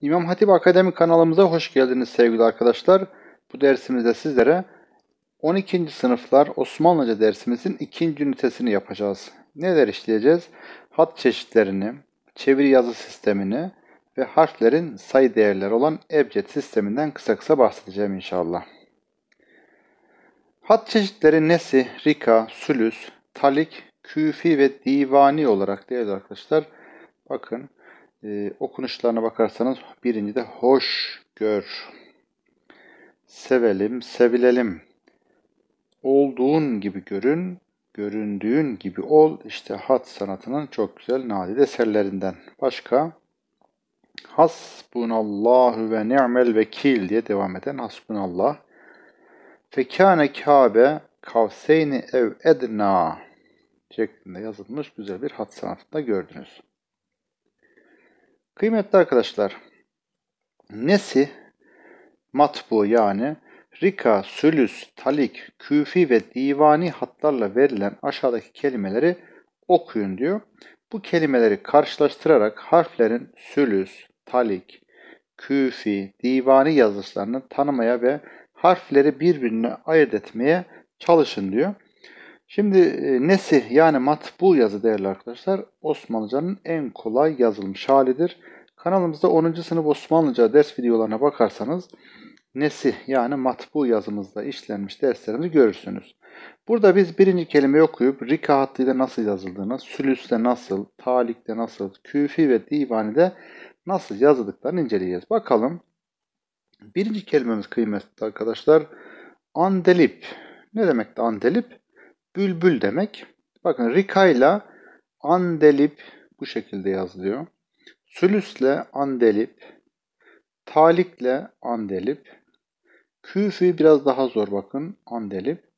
İmam Hatip Akademi kanalımıza hoş geldiniz sevgili arkadaşlar. Bu dersimizde sizlere 12. sınıflar Osmanlıca dersimizin 2. ünitesini yapacağız. Neler işleyeceğiz? Hat çeşitlerini, çeviri yazı sistemini ve harflerin sayı değerleri olan ebced sisteminden kısa kısa bahsedeceğim inşallah. Hat çeşitleri nesi, rika, sülüs, talik, küfi ve divani olarak değerli arkadaşlar. Bakın e, okunuşlarına bakarsanız birinci de hoş gör. Sevelim, sevilelim. Olduğun gibi görün, göründüğün gibi ol. İşte hat sanatının çok güzel nadide eserlerinden. Başka Hasbunallahu ve ni'mel vekil diye devam eden Hasbunallah. Fekâne Kabe kavseyni ev edna şeklinde yazılmış güzel bir hat sanatında gördünüz. Kıymetli arkadaşlar, nesi matbu yani rika, sülüs, talik, küfi ve divani hatlarla verilen aşağıdaki kelimeleri okuyun diyor. Bu kelimeleri karşılaştırarak harflerin sülüs, talik, küfi, divani yazışlarını tanımaya ve harfleri birbirine ayırt etmeye çalışın diyor. Şimdi e, nesi yani matbu yazı değerli arkadaşlar Osmanlıcanın en kolay yazılmış halidir. Kanalımızda 10. sınıf Osmanlıca ders videolarına bakarsanız nesi yani matbu yazımızda işlenmiş derslerimizi görürsünüz. Burada biz birinci kelimeyi okuyup rika hattıyla nasıl yazıldığını, sülüste nasıl, talikte nasıl, küfi ve divanide nasıl yazıldıklarını inceleyeceğiz. Bakalım birinci kelimemiz kıymetli arkadaşlar andelip. Ne demek de andelip? Bülbül demek. Bakın rika ile andelip bu şekilde yazılıyor. Sülüsle andelip, talikle andelip, küfü biraz daha zor bakın andelip,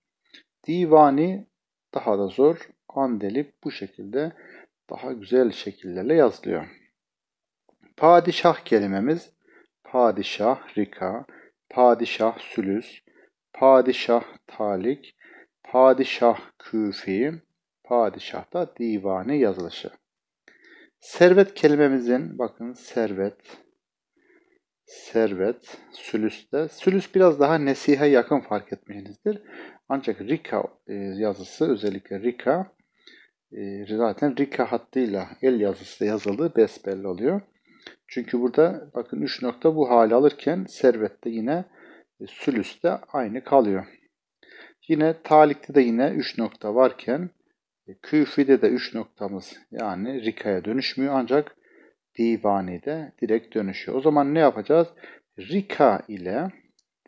divani daha da zor andelip bu şekilde daha güzel şekillerle yazılıyor. Padişah kelimemiz padişah rika, padişah sülüs, padişah talik, padişah küfi, padişah da divani yazılışı. Servet kelimemizin bakın servet servet sülüste. Sülüs biraz daha nesihe yakın fark etmişsinizdir. Ancak Rika e, yazısı özellikle Rika e, zaten Rika hattıyla el yazısı yazıldığı besbelli oluyor. Çünkü burada bakın 3 nokta bu hali alırken servette yine e, sülüste aynı kalıyor. Yine talikte de yine 3 nokta varken Küfi'de de 3 noktamız yani rikaya dönüşmüyor ancak divani'de direkt dönüşüyor. O zaman ne yapacağız? Rika ile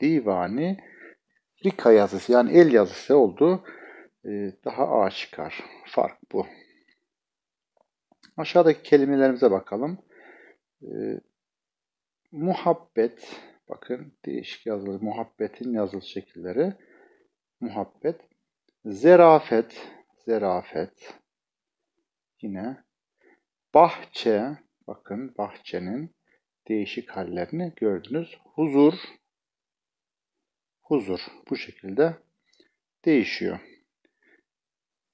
divani rika yazısı yani el yazısı oldu. Ee, daha aşikar. Fark bu. Aşağıdaki kelimelerimize bakalım. Ee, muhabbet bakın değişik yazılı. Muhabbetin yazılı şekilleri. Muhabbet. Zerafet zerafet. Yine bahçe, bakın bahçenin değişik hallerini gördünüz. Huzur, huzur bu şekilde değişiyor.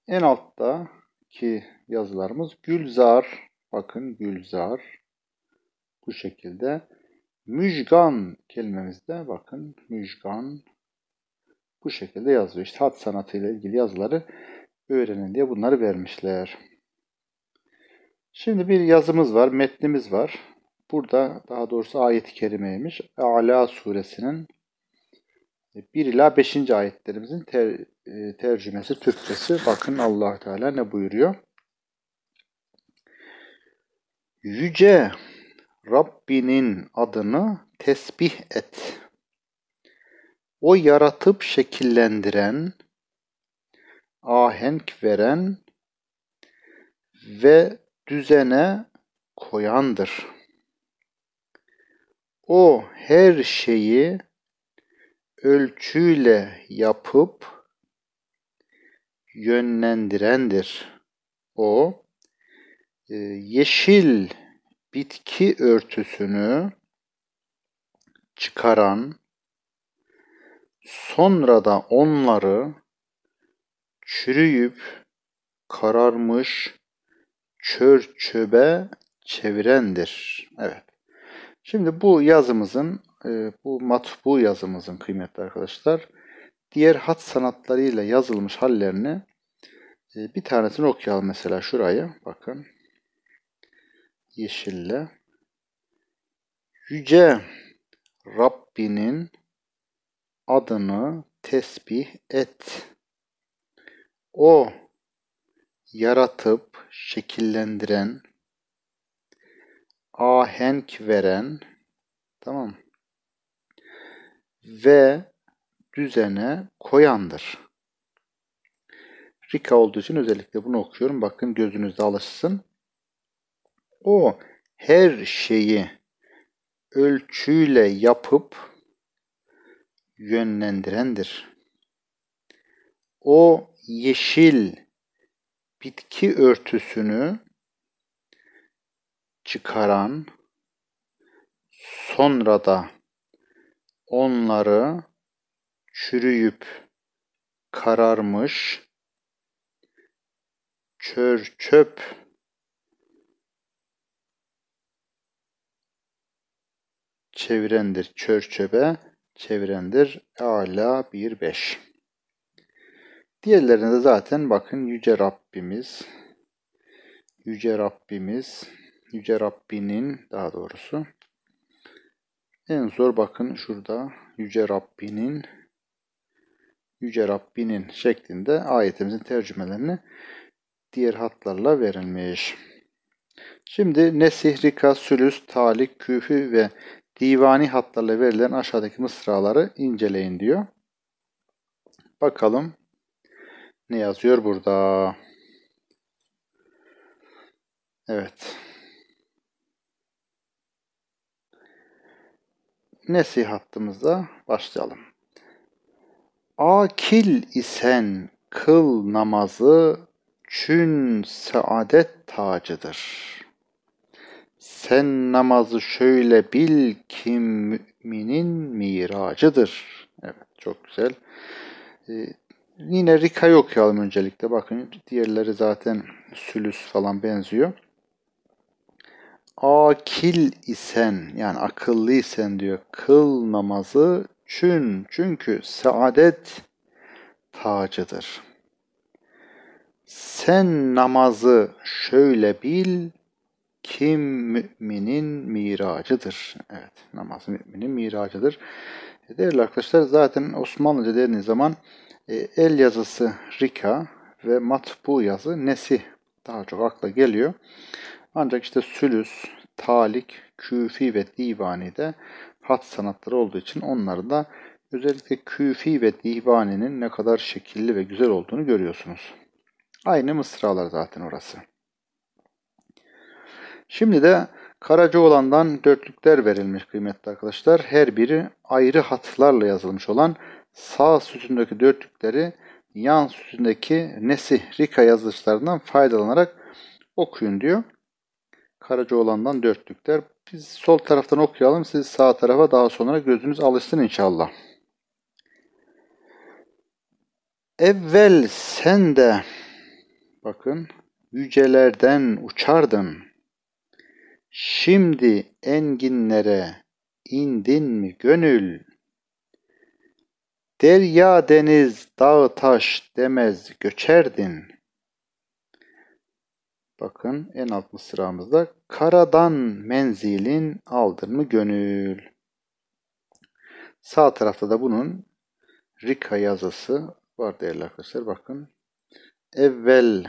En altta ki yazılarımız Gülzar, bakın Gülzar bu şekilde. Müjgan kelimemizde bakın Müjgan bu şekilde yazıyor. İşte hat sanatıyla ilgili yazıları öğrenin diye bunları vermişler. Şimdi bir yazımız var, metnimiz var. Burada daha doğrusu ayet-i kerimeymiş. Ala suresinin 1 ila 5. ayetlerimizin ter, e, tercümesi, Türkçesi. Bakın allah Teala ne buyuruyor? Yüce Rabbinin adını tesbih et. O yaratıp şekillendiren, ahenk veren ve düzene koyandır. O her şeyi ölçüyle yapıp yönlendirendir. O e, yeşil bitki örtüsünü çıkaran, sonra da onları çürüyüp kararmış çör çöbe çevirendir. Evet. Şimdi bu yazımızın, e, bu matbu yazımızın kıymetli arkadaşlar, diğer hat sanatlarıyla yazılmış hallerini e, bir tanesini okuyalım mesela şuraya. Bakın. Yeşille. Yüce Rabbinin adını tesbih et o yaratıp şekillendiren, ahenk veren, tamam ve düzene koyandır. Rika olduğu için özellikle bunu okuyorum. Bakın gözünüzde alışsın. O her şeyi ölçüyle yapıp yönlendirendir. O yeşil bitki örtüsünü çıkaran sonra da onları çürüyüp kararmış çör çöp çevirendir. Çör çöpe çevirendir. Ala 1-5. Diğerlerine de zaten bakın Yüce Rabbimiz, Yüce Rabbimiz, Yüce Rabbinin daha doğrusu en zor bakın şurada Yüce Rabbinin Yüce Rabbinin şeklinde ayetimizin tercümelerini diğer hatlarla verilmiş. Şimdi Nesih, Rika, Sülüs, Talik, Küfü ve divani hatlarla verilen aşağıdaki mısraları inceleyin diyor. Bakalım ne yazıyor burada? Evet. Nesihatımıza başlayalım. Akil isen kıl namazı çün saadet tacıdır. Sen namazı şöyle bil ki müminin miracıdır. Evet çok güzel. Ee, Yine Rika'yı okuyalım öncelikle. Bakın diğerleri zaten sülüs falan benziyor. Akil isen yani akıllı isen diyor. Kıl namazı çün çünkü saadet tacıdır. Sen namazı şöyle bil, kim müminin miracıdır. Evet, namaz müminin miracıdır. E, değerli arkadaşlar zaten Osmanlıca dediğiniz zaman e, el yazısı Rika ve matbu yazı nesi daha çok akla geliyor. Ancak işte Sülüs, Talik, Küfi ve Divani de hat sanatları olduğu için onları da özellikle Küfi ve Divani'nin ne kadar şekilli ve güzel olduğunu görüyorsunuz. Aynı mısralar zaten orası. Şimdi de Karacaoğlan'dan dörtlükler verilmiş kıymetli arkadaşlar. Her biri ayrı hatlarla yazılmış olan sağ sütündeki dörtlükleri yan sütündeki nesih rika yazılışlarından faydalanarak okuyun diyor. Karacaoğlan'dan dörtlükler. Biz sol taraftan okuyalım. Siz sağ tarafa daha sonra gözünüz alışsın inşallah. Evvel sen de bakın yücelerden uçardın. Şimdi enginlere indin mi gönül? Derya deniz, dağ taş demez göçerdin. Bakın en alt sıramızda karadan menzilin aldın mı gönül. Sağ tarafta da bunun Rika yazısı var değerli arkadaşlar. Bakın evvel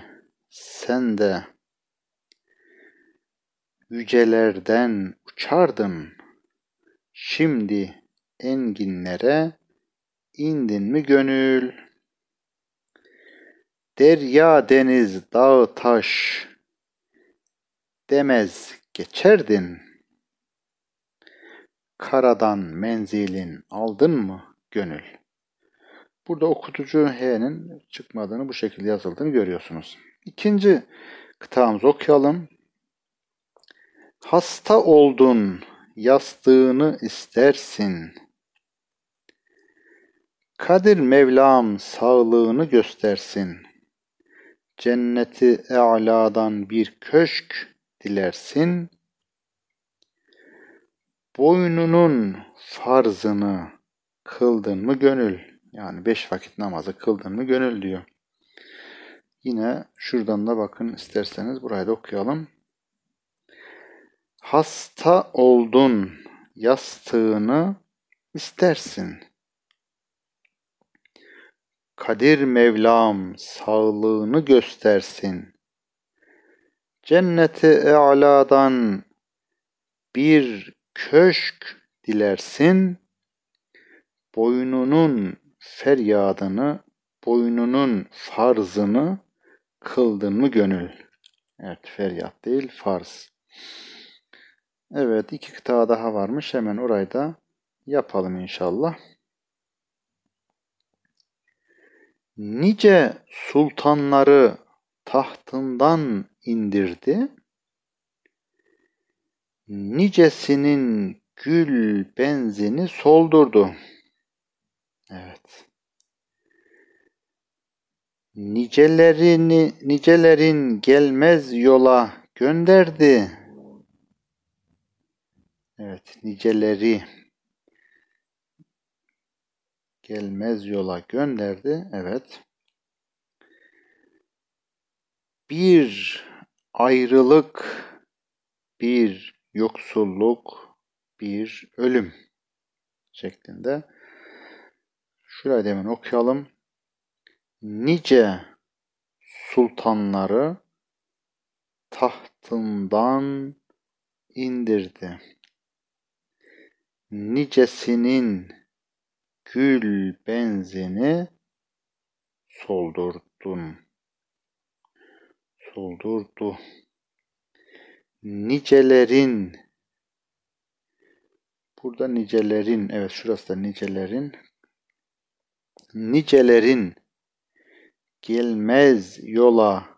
sende yücelerden uçardım. Şimdi enginlere indin mi gönül? Derya deniz dağ taş demez geçerdin. Karadan menzilin aldın mı gönül? Burada okutucu H'nin çıkmadığını bu şekilde yazıldığını görüyorsunuz. İkinci kıtamızı okuyalım. Hasta oldun, yastığını istersin.'' Kadir Mevlam sağlığını göstersin. Cenneti e'ladan bir köşk dilersin. Boynunun farzını kıldın mı gönül? Yani beş vakit namazı kıldın mı gönül diyor. Yine şuradan da bakın isterseniz burayı da okuyalım. Hasta oldun yastığını istersin. Kadir Mevlam sağlığını göstersin. Cenneti e'ladan bir köşk dilersin. Boynunun feryadını, boynunun farzını kıldın mı gönül? Evet, feryat değil, farz. Evet, iki kıta daha varmış. Hemen orayı da yapalım inşallah. nice sultanları tahtından indirdi. Nicesinin gül benzini soldurdu. Evet. Nicelerini nicelerin gelmez yola gönderdi. Evet, niceleri gelmez yola gönderdi. Evet. Bir ayrılık, bir yoksulluk, bir ölüm şeklinde. Şurayı hemen okuyalım. Nice sultanları tahtından indirdi. Nicesinin Gül benzeni soldurdun. Soldurdu. Nicelerin Burada nicelerin, evet şurası da nicelerin. Nicelerin gelmez yola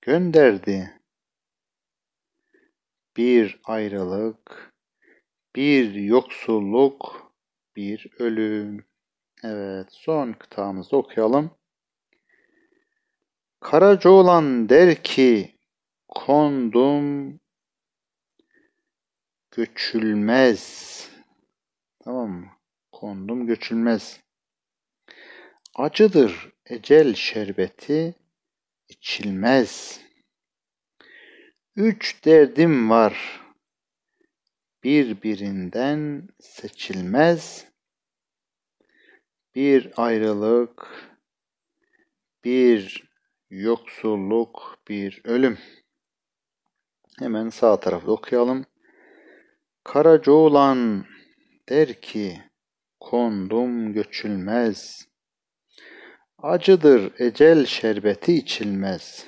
gönderdi. Bir ayrılık, bir yoksulluk, bir ölüm. Evet son kıtamızı okuyalım. Karacaoğlan der ki kondum göçülmez. Tamam mı? Kondum göçülmez. Acıdır ecel şerbeti içilmez. Üç derdim var birbirinden seçilmez. Bir ayrılık, bir yoksulluk, bir ölüm. Hemen sağ tarafı okuyalım. Karacaoğlan der ki, kondum göçülmez. Acıdır ecel şerbeti içilmez.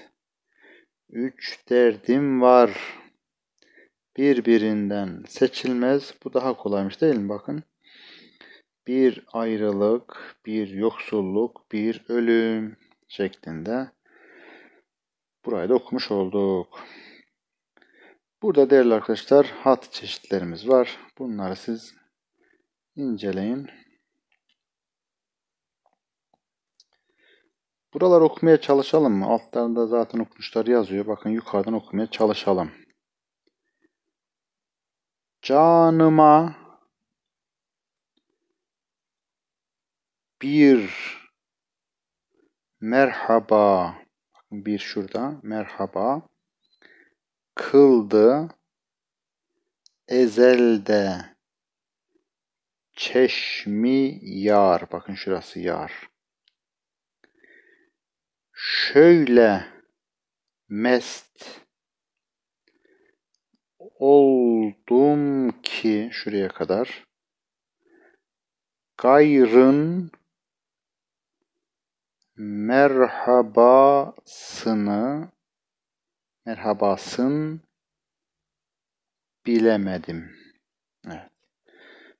Üç derdim var, birbirinden seçilmez. Bu daha kolaymış değil mi? Bakın. Bir ayrılık, bir yoksulluk, bir ölüm şeklinde. Burayı da okumuş olduk. Burada değerli arkadaşlar hat çeşitlerimiz var. Bunları siz inceleyin. Buraları okumaya çalışalım mı? Altlarında zaten okumuşlar yazıyor. Bakın yukarıdan okumaya çalışalım canıma bir merhaba bir şurada merhaba kıldı ezelde çeşmi yar bakın şurası yar şöyle mest oldum ki şuraya kadar gayrın merhabasını merhabasın bilemedim. Evet.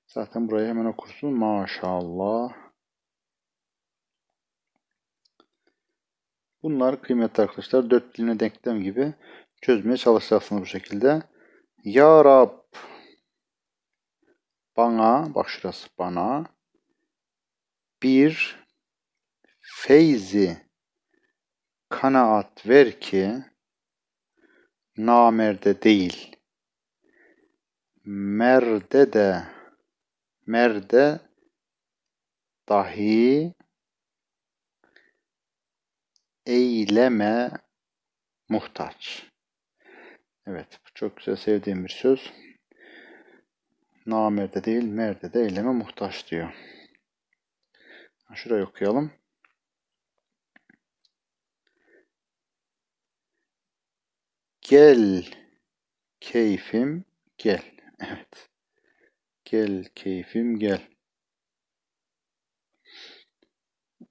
Zaten burayı hemen okursun. Maşallah. Bunlar kıymetli arkadaşlar. Dört diline denklem gibi çözmeye çalışacaksınız bu şekilde. Ya Rab bana, bak şurası bana, bir feyzi kanaat ver ki namerde değil, merde de, merde dahi eyleme muhtaç.'' Evet. Çok güzel sevdiğim bir söz. Namerde değil merde de eyleme muhtaç diyor. Şurayı okuyalım. Gel keyfim gel. Evet. Gel keyfim gel.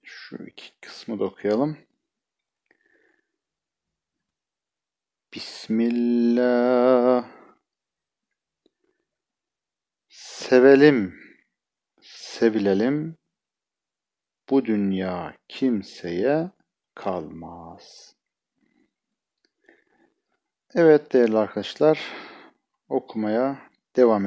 Şu iki kısmı da okuyalım. Bismillah. Sevelim, sevilelim. Bu dünya kimseye kalmaz. Evet değerli arkadaşlar, okumaya devam edelim.